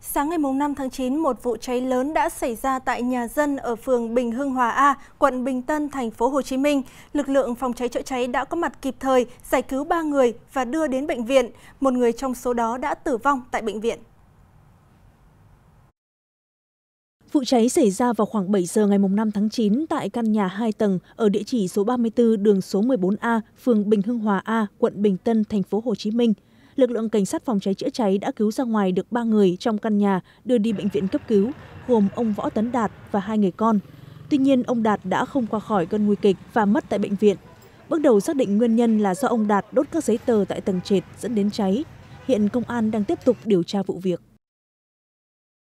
Sáng ngày 5 tháng 9, một vụ cháy lớn đã xảy ra tại nhà dân ở phường Bình Hưng Hòa A, quận Bình Tân, thành phố Hồ Chí Minh. Lực lượng phòng cháy chữa cháy đã có mặt kịp thời, giải cứu 3 người và đưa đến bệnh viện. Một người trong số đó đã tử vong tại bệnh viện. Vụ cháy xảy ra vào khoảng 7 giờ ngày 5 tháng 9 tại căn nhà 2 tầng ở địa chỉ số 34 đường số 14A, phường Bình Hưng Hòa A, quận Bình Tân, thành phố Hồ Chí Minh lực lượng cảnh sát phòng cháy chữa cháy đã cứu ra ngoài được ba người trong căn nhà đưa đi bệnh viện cấp cứu, gồm ông Võ Tấn Đạt và hai người con. Tuy nhiên, ông Đạt đã không qua khỏi cơn nguy kịch và mất tại bệnh viện. Bước đầu xác định nguyên nhân là do ông Đạt đốt các giấy tờ tại tầng trệt dẫn đến cháy. Hiện công an đang tiếp tục điều tra vụ việc.